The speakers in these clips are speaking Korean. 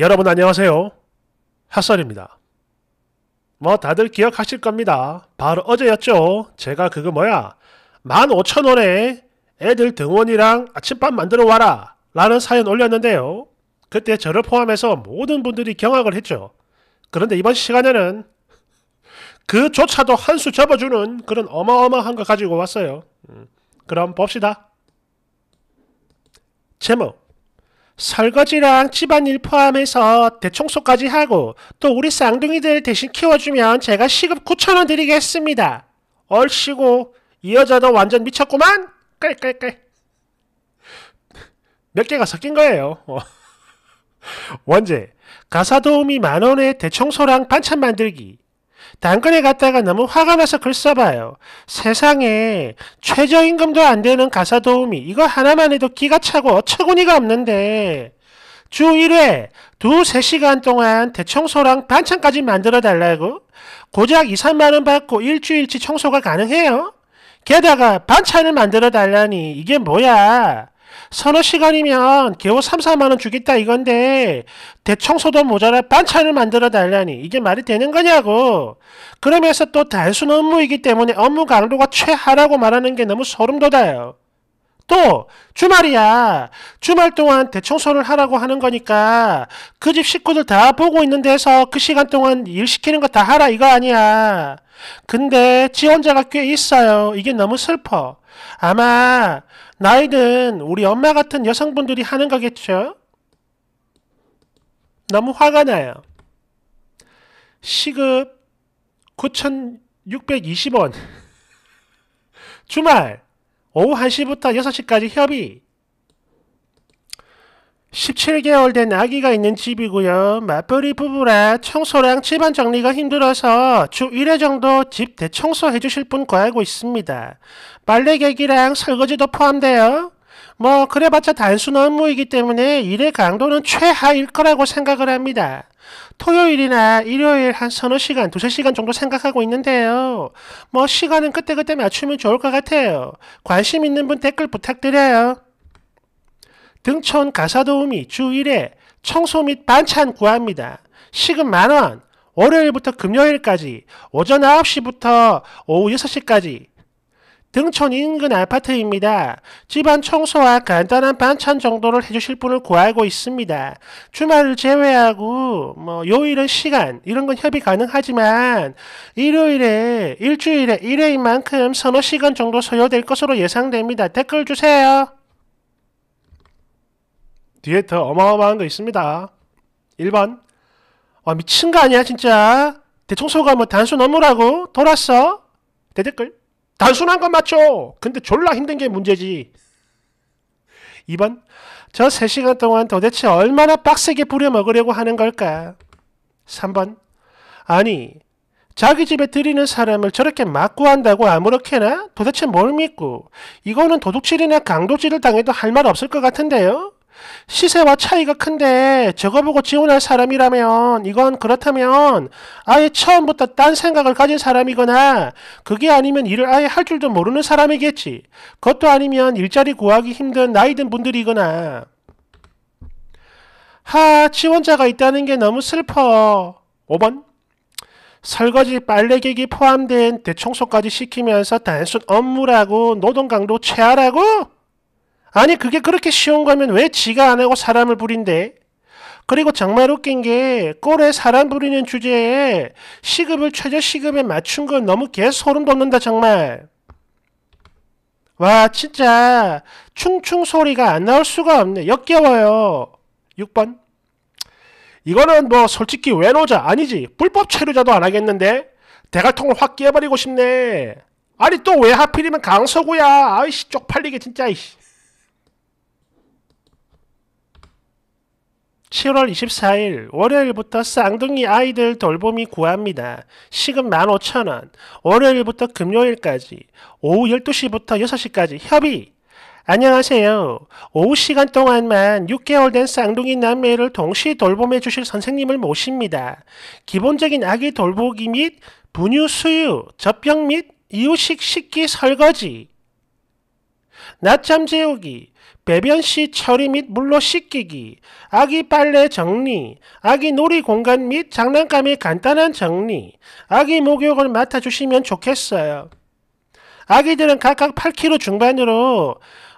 여러분 안녕하세요. 핫설입니다. 뭐 다들 기억하실 겁니다. 바로 어제였죠. 제가 그거 뭐야 15,000원에 애들 등원이랑 아침밥 만들어 와라 라는 사연 올렸는데요. 그때 저를 포함해서 모든 분들이 경악을 했죠. 그런데 이번 시간에는 그조차도 한 수 접어주는 그런 어마어마한 거 가지고 왔어요. 음, 그럼 봅시다. 제목 설거지랑 집안일 포함해서 대청소까지 하고 또 우리 쌍둥이들 대신 키워주면 제가 시급 9천원 드리겠습니다. 얼씨고 이 여자도 완전 미쳤구만? 깔깔깔. 몇 개가 섞인 거예요. 어. 원제 가사 도우미 만원에 대청소랑 반찬 만들기 단근에 갔다가 너무 화가 나서 글 써봐요. 세상에 최저임금도 안 되는 가사도우미 이거 하나만 해도 기가 차고 어처구니가 없는데 주 1회 두 세시간 동안 대청소랑 반찬까지 만들어 달라고? 고작 2, 3만원 받고 일주일치 청소가 가능해요? 게다가 반찬을 만들어 달라니 이게 뭐야? 서너 시간이면 겨우 3, 4만원 주겠다 이건데 대청소도 모자라 반찬을 만들어 달라니 이게 말이 되는 거냐고 그러면서 또 단순 업무이기 때문에 업무 강도가 최하라고 말하는 게 너무 소름 돋아요. 또 주말이야. 주말 동안 대청소를 하라고 하는 거니까 그 집 식구들 다 보고 있는 데서 그 시간 동안 일 시키는 거 다 하라 이거 아니야. 근데 지원자가 꽤 있어요. 이게 너무 슬퍼. 아마 나이든 우리 엄마 같은 여성분들이 하는 거겠죠? 너무 화가 나요. 시급 9,620원. 주말 오후 1시부터 6시까지 협의. 17개월 된 아기가 있는 집이고요. 맞벌이 부부라 청소랑 집안 정리가 힘들어서 주 1회 정도 집 대청소해 주실 분 구하고 있습니다. 빨래 객이랑 설거지도 포함돼요. 뭐 그래봤자 단순 업무이기 때문에 일의 강도는 최하일 거라고 생각을 합니다. 토요일이나 일요일 한 서너 시간, 두세 시간 정도 생각하고 있는데요. 뭐 시간은 그때그때 맞추면 좋을 것 같아요. 관심 있는 분 댓글 부탁드려요. 등촌 가사도우미 주 1회 청소 및 반찬 구합니다. 시급 만원, 월요일부터 금요일까지, 오전 9시부터 오후 6시까지. 등촌 인근 아파트입니다. 집안 청소와 간단한 반찬 정도를 해주실 분을 구하고 있습니다. 주말을 제외하고 뭐 요일은 시간 이런 건 협의 가능하지만 일요일에 일주일에 1회인 만큼 서너 시간 정도 소요될 것으로 예상됩니다. 댓글 주세요. 뒤에 더 어마어마한 거 있습니다. 1번 와 어, 미친 거 아니야 진짜 대청소가 뭐 단순 업무라고 돌았어? 대댓글 단순한 건 맞죠 근데 졸라 힘든 게 문제지 2번 저 3시간 동안 도대체 얼마나 빡세게 부려먹으려고 하는 걸까 3번 아니 자기 집에 들이는 사람을 저렇게 맞고 한다고 아무렇게나? 도대체 뭘 믿고? 이거는 도둑질이나 강도질을 당해도 할 말 없을 것 같은데요? 시세와 차이가 큰데 저거 보고 지원할 사람이라면 이건 그렇다면 아예 처음부터 딴 생각을 가진 사람이거나 그게 아니면 일을 아예 할 줄도 모르는 사람이겠지. 그것도 아니면 일자리 구하기 힘든 나이든 분들이거나 하 지원자가 있다는 게 너무 슬퍼. 5번 설거지 빨래객이 포함된 대청소까지 시키면서 단순 업무라고 노동 강도 최하라고? 아니 그게 그렇게 쉬운 거면 왜 지가 안 하고 사람을 부린대? 그리고 정말 웃긴 게 꼴에 사람 부리는 주제에 시급을 최저 시급에 맞춘 건 너무 개 소름 돋는다 정말. 와 진짜 충충 소리가 안 나올 수가 없네. 역겨워요. 6번. 이거는 뭐 솔직히 외노자 아니지 불법 체류자도 안 하겠는데 대갈통을 확 깨버리고 싶네. 아니 또 왜 하필이면 강서구야. 아이씨 쪽팔리게 진짜 이씨. 7월 24일 월요일부터 쌍둥이 아이들 돌봄이 구합니다. 시급 15,000원. 월요일부터 금요일까지 오후 12시부터 6시까지 협의. 안녕하세요. 오후 시간 동안만 6개월 된 쌍둥이 남매를 동시 돌봄해 주실 선생님을 모십니다. 기본적인 아기 돌보기 및 분유 수유, 젖병 및 이유식 식기 설거지, 낮잠 재우기, 배변 시 처리 및 물로 씻기기, 아기 빨래 정리, 아기 놀이 공간 및 장난감의 간단한 정리, 아기 목욕을 맡아주시면 좋겠어요. 아기들은 각각 8kg 중반으로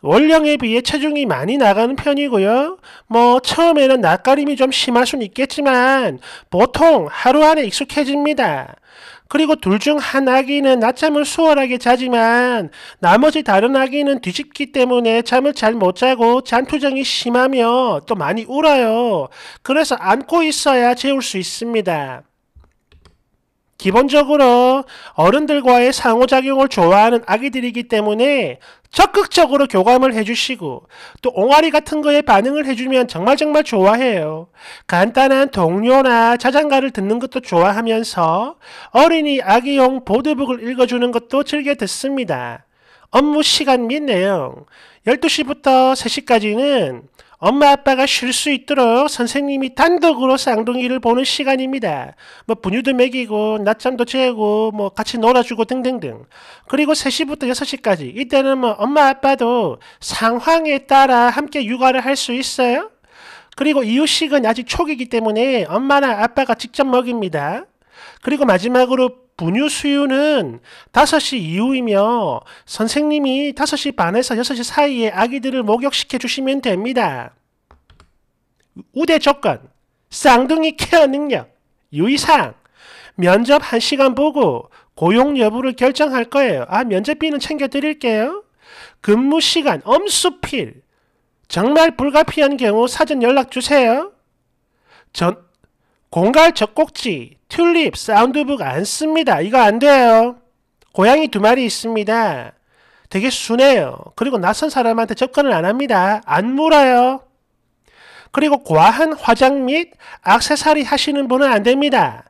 원령에 비해 체중이 많이 나가는 편이고요. 뭐 처음에는 낯가림이 좀 심할 수는 있겠지만 보통 하루 안에 익숙해집니다. 그리고 둘 중 한 아기는 낮잠을 수월하게 자지만 나머지 다른 아기는 뒤집기 때문에 잠을 잘 못 자고 잔투정이 심하며 또 많이 울어요. 그래서 안고 있어야 재울 수 있습니다. 기본적으로 어른들과의 상호작용을 좋아하는 아기들이기 때문에 적극적으로 교감을 해주시고 또 옹알이 같은 거에 반응을 해주면 정말 정말 좋아해요. 간단한 동료나 자장가를 듣는 것도 좋아하면서 어린이 아기용 보드북을 읽어주는 것도 즐겨 듣습니다. 업무 시간 및 내용 12시부터 3시까지는 엄마 아빠가 쉴 수 있도록 선생님이 단독으로 쌍둥이를 보는 시간입니다. 뭐 분유도 먹이고 낮잠도 재고 뭐 같이 놀아주고 등등등. 그리고 3시부터 6시까지 이때는 뭐 엄마 아빠도 상황에 따라 함께 육아를 할 수 있어요. 그리고 이유식은 아직 초기이기 때문에 엄마나 아빠가 직접 먹입니다. 그리고 마지막으로 분유 수유는 5시 이후이며 선생님이 5시 반에서 6시 사이에 아기들을 목욕시켜 주시면 됩니다. 우대 조건, 쌍둥이 케어 능력, 유의사항, 면접 1시간 보고 고용 여부를 결정할 거예요. 아, 면접비는 챙겨드릴게요. 근무 시간, 엄수필, 정말 불가피한 경우 사전 연락 주세요. 전, 공갈 젖꼭지, 튤립, 사운드북 안 씁니다. 이거 안 돼요. 고양이 두 마리 있습니다. 되게 순해요. 그리고 낯선 사람한테 접근을 안 합니다. 안 물어요. 그리고 과한 화장 및 악세사리 하시는 분은 안 됩니다.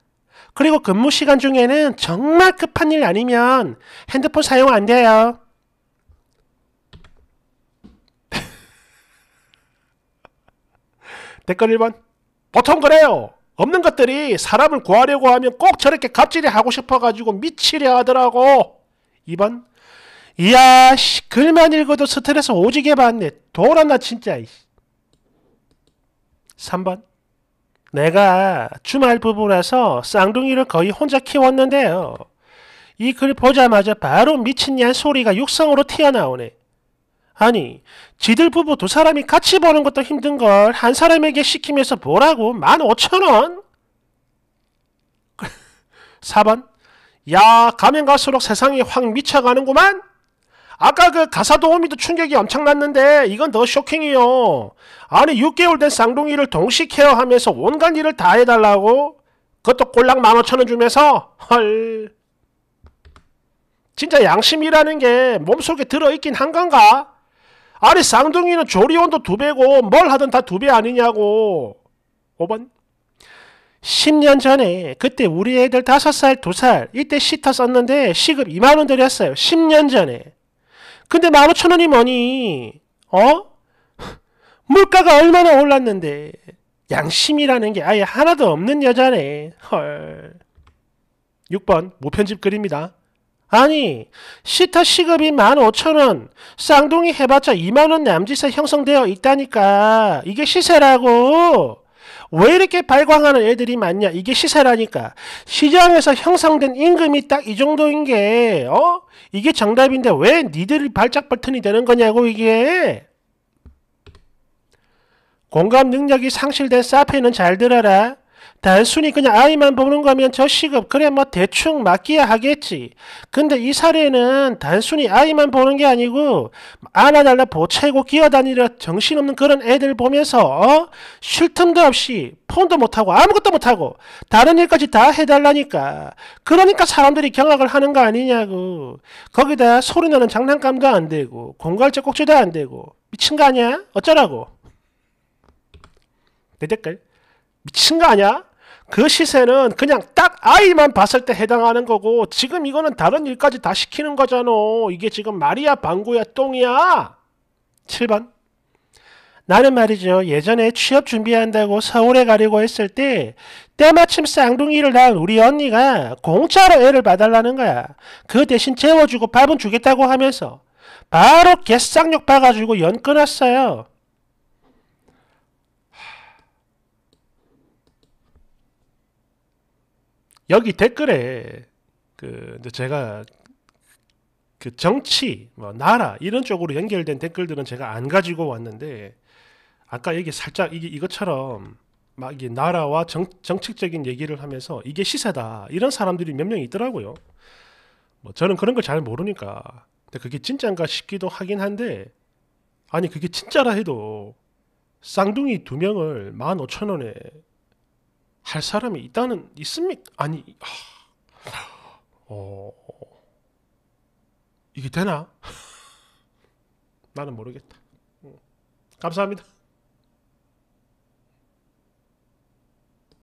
그리고 근무 시간 중에는 정말 급한 일 아니면 핸드폰 사용 안 돼요. 댓글 1번. 보통 그래요. 없는 것들이 사람을 구하려고 하면 꼭 저렇게 갑질이 하고 싶어가지고 미치려 하더라고. 2번 이야 씨 글만 읽어도 스트레스 오지게 받네. 돌아나 진짜. 3번 내가 주말 부부라서 쌍둥이를 거의 혼자 키웠는데요. 이 글 보자마자 바로 미친년 소리가 육성으로 튀어나오네. 아니, 지들 부부 두 사람이 같이 버는 것도 힘든 걸 한 사람에게 시키면서 뭐라고? 만 오천 원? 4번. 야, 가면 갈수록 세상이 확 미쳐가는구만? 아까 그 가사 도우미도 충격이 엄청났는데 이건 더 쇼킹이요. 아니 6개월 된 쌍둥이를 동시 케어하면서 온갖 일을 다 해달라고? 그것도 꼴랑 만 오천 원 주면서? 헐... 진짜 양심이라는 게 몸속에 들어있긴 한 건가? 아니 쌍둥이는 조리원도 두 배고 뭘 하든 다 두 배 아니냐고. 5번 10년 전에 그때 우리 애들 5살, 2살 이때 시터 썼는데 시급 2만원 드렸어요. 10년 전에. 근데 15,000원이 뭐니? 어? 물가가 얼마나 올랐는데 양심이라는 게 아예 하나도 없는 여자네. 헐. 6번 무편집 글입니다. 아니 시타 시급이 15,000원 쌍둥이 해봤자 2만원 남짓에 형성되어 있다니까 이게 시세라고 왜 이렇게 발광하는 애들이 많냐 이게 시세라니까 시장에서 형성된 임금이 딱 이 정도인 게 어? 이게 정답인데 왜 니들이 발작 버튼이 되는 거냐고 이게 공감 능력이 상실된 사페는 잘 들어라 단순히 그냥 아이만 보는 거면 저 시급 그래 뭐 대충 맡기야 하겠지. 근데 이 사례는 단순히 아이만 보는 게 아니고 안아달라 보채고 기어다니려 정신없는 그런 애들 보면서 어? 쉴 틈도 없이 폰도 못하고 아무것도 못하고 다른 일까지 다 해달라니까. 그러니까 사람들이 경악을 하는 거 아니냐고. 거기다 소리나는 장난감도 안 되고 공갈제 꼭지도 안 되고 미친 거 아니야? 어쩌라고. 내 댓글 미친 거 아니야? 그 시세는 그냥 딱 아이만 봤을 때 해당하는 거고 지금 이거는 다른 일까지 다 시키는 거잖아. 이게 지금 말이야 방구야 똥이야. 7번 나는 말이죠. 예전에 취업 준비한다고 서울에 가려고 했을 때 때마침 쌍둥이를 낳은 우리 언니가 공짜로 애를 봐달라는 거야. 그 대신 재워주고 밥은 주겠다고 하면서 바로 개쌍욕 봐가지고 연 끊었어요. 여기 댓글에 그 제가 그 정치, 뭐 나라 이런 쪽으로 연결된 댓글들은 제가 안 가지고 왔는데 아까 얘기 살짝 이게 이것처럼 막 이게 나라와 정, 정책적인 얘기를 하면서 이게 시세다 이런 사람들이 몇 명 있더라고요. 뭐 저는 그런 걸 잘 모르니까 근데 그게 진짠가 싶기도 하긴 한데 아니 그게 진짜라 해도 쌍둥이 두 명을 만 오천 원에 할 사람이 있다는 있습니까? 아니 하, 어, 이게 되나? 나는 모르겠다. 음. 감사합니다.